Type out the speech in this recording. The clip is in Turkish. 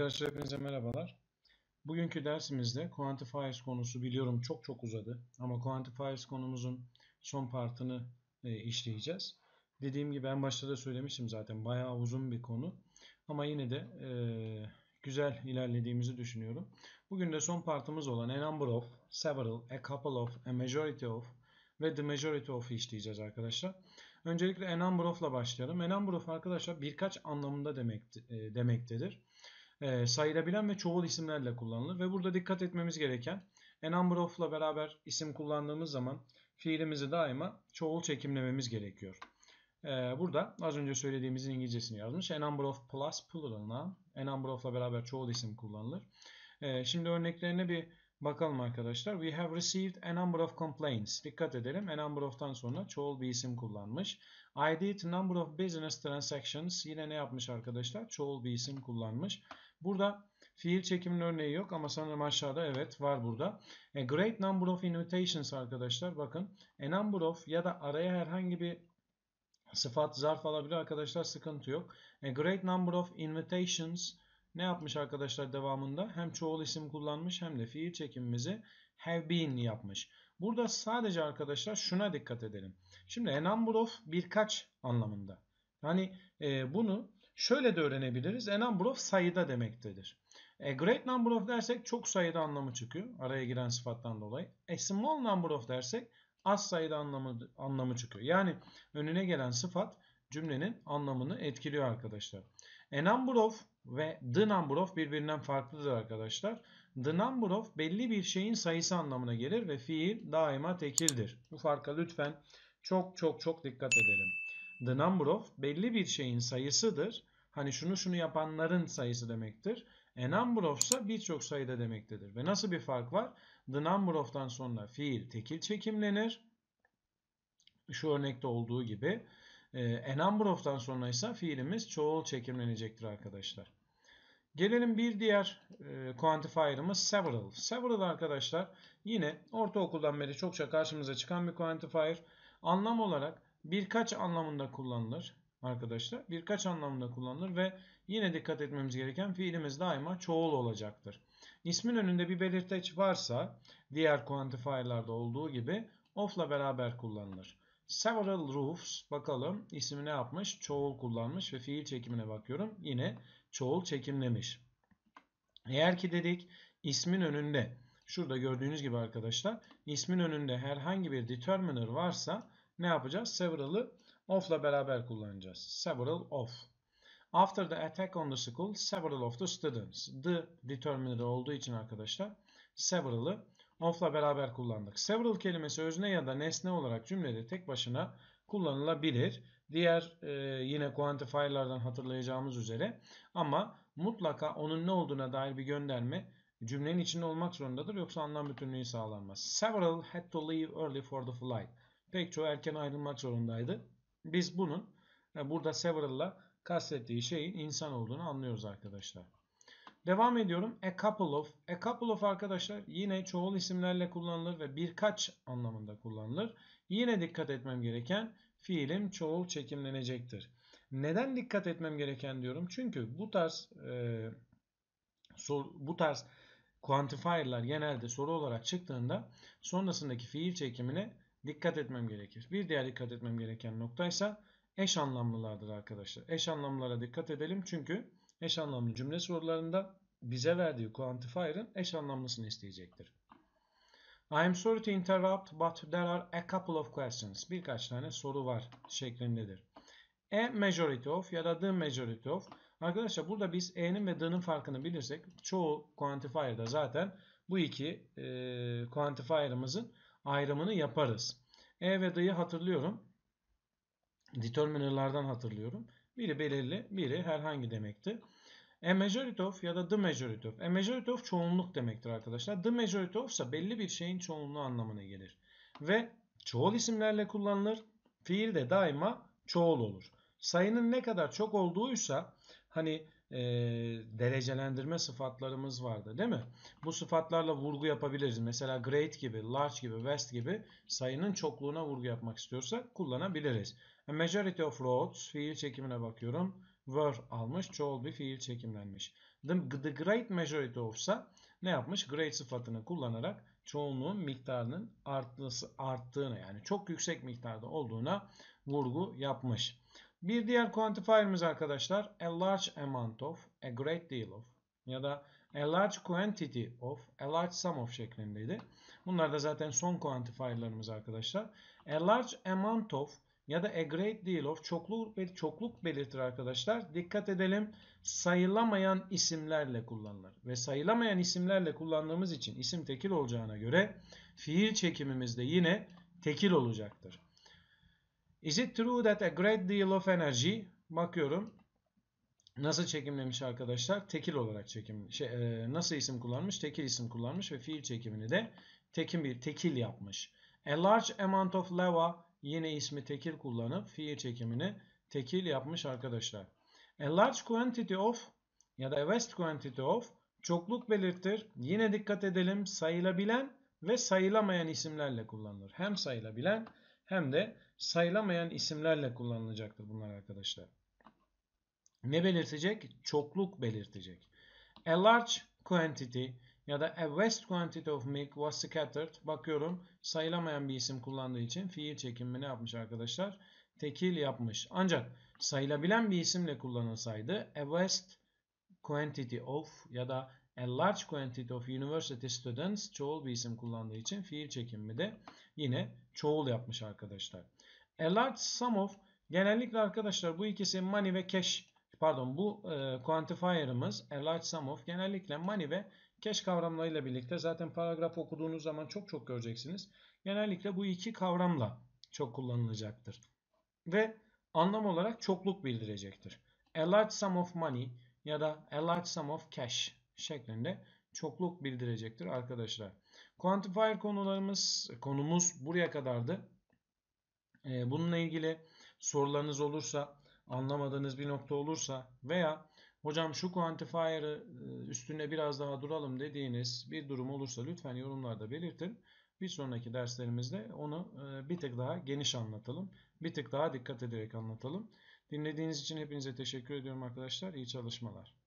Arkadaşlar hepinize merhabalar. Bugünkü dersimizde Quantifiers konusu biliyorum çok çok uzadı. Ama Quantifiers konumuzun son partını e, işleyeceğiz. Dediğim gibi en başta da söylemiştim zaten bayağı uzun bir konu. Ama yine de e, güzel ilerlediğimizi düşünüyorum. Bugün de son partımız olan a number of, several, a couple of, a majority of ve the majority of işleyeceğiz arkadaşlar. Öncelikle a number of'la başlayalım. A number of arkadaşlar birkaç anlamında demek, e, demektedir e, sayılabilen ve çoğul isimlerle kullanılır. Ve burada dikkat etmemiz gereken a number of ile beraber isim kullandığımız zaman fiilimizi daima çoğul çekimlememiz gerekiyor. E, burada az önce söylediğimizin İngilizcesini yazmış. A number of plus plural noun. A number ile beraber çoğul isim kullanılır. E, şimdi örneklerine bir bakalım arkadaşlar. We have received a number of complaints. Dikkat edelim. A number of'tan sonra çoğul bir isim kullanmış. I did number of business transactions. Yine ne yapmış arkadaşlar? Çoğul bir isim kullanmış. Burada fiil çekimin örneği yok ama sanırım aşağıda evet var burada. A great number of invitations arkadaşlar bakın. A number of ya da araya herhangi bir sıfat zarf alabilir arkadaşlar sıkıntı yok. A great number of invitations ne yapmış arkadaşlar devamında? Hem çoğul isim kullanmış hem de fiil çekimimizi have been yapmış. Burada sadece arkadaşlar şuna dikkat edelim. Şimdi a number of birkaç anlamında. Hani e, bunu Şöyle de öğrenebiliriz. A number of sayıda demektedir. A e, great number of dersek çok sayıda anlamı çıkıyor. Araya giren sıfattan dolayı. A e, small number of dersek az sayıda anlamı, anlamı çıkıyor. Yani önüne gelen sıfat cümlenin anlamını etkiliyor arkadaşlar. A number of ve the number of birbirinden farklıdır arkadaşlar. The number of belli bir şeyin sayısı anlamına gelir ve fiil daima tekildir. Bu farka lütfen çok çok çok dikkat edelim. The number of belli bir şeyin sayısıdır hani şunu şunu yapanların sayısı demektir. A e, number of ise birçok sayıda demektedir. Ve nasıl bir fark var? The number of'tan sonra fiil tekil çekimlenir. Şu örnekte olduğu gibi. A e, e, number of'tan sonra ise fiilimiz çoğul çekimlenecektir arkadaşlar. Gelelim bir diğer quantifier'ımız several. Several arkadaşlar yine ortaokuldan beri çokça karşımıza çıkan bir quantifier. Anlam olarak birkaç anlamında kullanılır arkadaşlar birkaç anlamında kullanılır ve yine dikkat etmemiz gereken fiilimiz daima çoğul olacaktır. İsmin önünde bir belirteç varsa diğer quantifier'larda olduğu gibi of'la beraber kullanılır. Several roofs bakalım ismi ne yapmış? Çoğul kullanmış ve fiil çekimine bakıyorum. Yine çoğul çekimlemiş. Eğer ki dedik ismin önünde şurada gördüğünüz gibi arkadaşlar ismin önünde herhangi bir determiner varsa ne yapacağız? Several'ı Of'la beraber kullanacağız. Several of. After the attack on the school, several of the students. The determiner olduğu için arkadaşlar several'ı of'la beraber kullandık. Several kelimesi özne ya da nesne olarak cümlede tek başına kullanılabilir. Diğer e, yine quantifier'lardan hatırlayacağımız üzere ama mutlaka onun ne olduğuna dair bir gönderme cümlenin içinde olmak zorundadır yoksa anlam bütünlüğü sağlanmaz. Several had to leave early for the flight. Pek çoğu erken ayrılmak zorundaydı. Biz bunun e, burada several'la kastettiği şeyin insan olduğunu anlıyoruz arkadaşlar. Devam ediyorum. A couple of. A couple of arkadaşlar yine çoğul isimlerle kullanılır ve birkaç anlamında kullanılır. Yine dikkat etmem gereken fiilim çoğul çekimlenecektir. Neden dikkat etmem gereken diyorum? Çünkü bu tarz e, sor, bu tarz quantifier'lar genelde soru olarak çıktığında sonrasındaki fiil çekimine dikkat etmem gerekir. Bir diğer dikkat etmem gereken nokta ise eş anlamlılardır arkadaşlar. Eş anlamlara dikkat edelim çünkü eş anlamlı cümle sorularında bize verdiği quantifier'ın eş anlamlısını isteyecektir. I am sorry to interrupt but there are a couple of questions. Birkaç tane soru var şeklindedir. A majority of ya da the majority of. Arkadaşlar burada biz E'nin ve D'nin farkını bilirsek çoğu quantifier'da zaten bu iki e, quantifier'ımızın ayrımını yaparız. E ve D'yi hatırlıyorum. Determinerlardan hatırlıyorum. Biri belirli, biri herhangi demekti. A e majority of ya da the majority of. A e majority of çoğunluk demektir arkadaşlar. The majority of ise belli bir şeyin çoğunluğu anlamına gelir. Ve çoğul isimlerle kullanılır. Fiil de daima çoğul olur. Sayının ne kadar çok olduğuysa hani e, derecelendirme sıfatlarımız vardı değil mi? Bu sıfatlarla vurgu yapabiliriz. Mesela great gibi, large gibi, vast gibi sayının çokluğuna vurgu yapmak istiyorsak kullanabiliriz. A majority of roads fiil çekimine bakıyorum. Were almış, çoğul bir fiil çekimlenmiş. The, the great majority of'sa ne yapmış? Great sıfatını kullanarak çoğunluğun miktarının artması, arttığını yani çok yüksek miktarda olduğuna vurgu yapmış. Bir diğer quantifier'ımız arkadaşlar a large amount of, a great deal of ya da a large quantity of, a large sum of şeklindeydi. Bunlar da zaten son quantifier'larımız arkadaşlar. A large amount of ya da a great deal of çokluk ve çokluk belirtir arkadaşlar. Dikkat edelim sayılamayan isimlerle kullanılır. Ve sayılamayan isimlerle kullandığımız için isim tekil olacağına göre fiil çekimimizde yine tekil olacaktır. Is it true that a great deal of energy bakıyorum nasıl çekimlemiş arkadaşlar? Tekil olarak çekim şey, e, nasıl isim kullanmış? Tekil isim kullanmış ve fiil çekimini de tekin bir tekil yapmış. A large amount of lava yine ismi tekil kullanıp fiil çekimini tekil yapmış arkadaşlar. A large quantity of ya da a vast quantity of çokluk belirtir. Yine dikkat edelim sayılabilen ve sayılamayan isimlerle kullanılır. Hem sayılabilen hem de sayılamayan isimlerle kullanılacaktır bunlar arkadaşlar. Ne belirtecek? Çokluk belirtecek. A large quantity ya da a vast quantity of milk was scattered. Bakıyorum sayılamayan bir isim kullandığı için fiil çekimi ne yapmış arkadaşlar? Tekil yapmış. Ancak sayılabilen bir isimle kullanılsaydı a vast quantity of ya da A large quantity of university students çoğul bir isim kullandığı için fiil çekimi de yine çoğul yapmış arkadaşlar. A large sum of genellikle arkadaşlar bu ikisi money ve cash pardon bu e, quantifier'ımız a large sum of genellikle money ve cash kavramlarıyla birlikte zaten paragraf okuduğunuz zaman çok çok göreceksiniz. Genellikle bu iki kavramla çok kullanılacaktır. Ve anlam olarak çokluk bildirecektir. A large sum of money ya da a large sum of cash şeklinde çokluk bildirecektir arkadaşlar. Quantifier konularımız konumuz buraya kadardı. Ee, bununla ilgili sorularınız olursa, anlamadığınız bir nokta olursa veya hocam şu quantifier'ı ıı, üstüne biraz daha duralım dediğiniz bir durum olursa lütfen yorumlarda belirtin. Bir sonraki derslerimizde onu ıı, bir tık daha geniş anlatalım. Bir tık daha dikkat ederek anlatalım. Dinlediğiniz için hepinize teşekkür ediyorum arkadaşlar. İyi çalışmalar.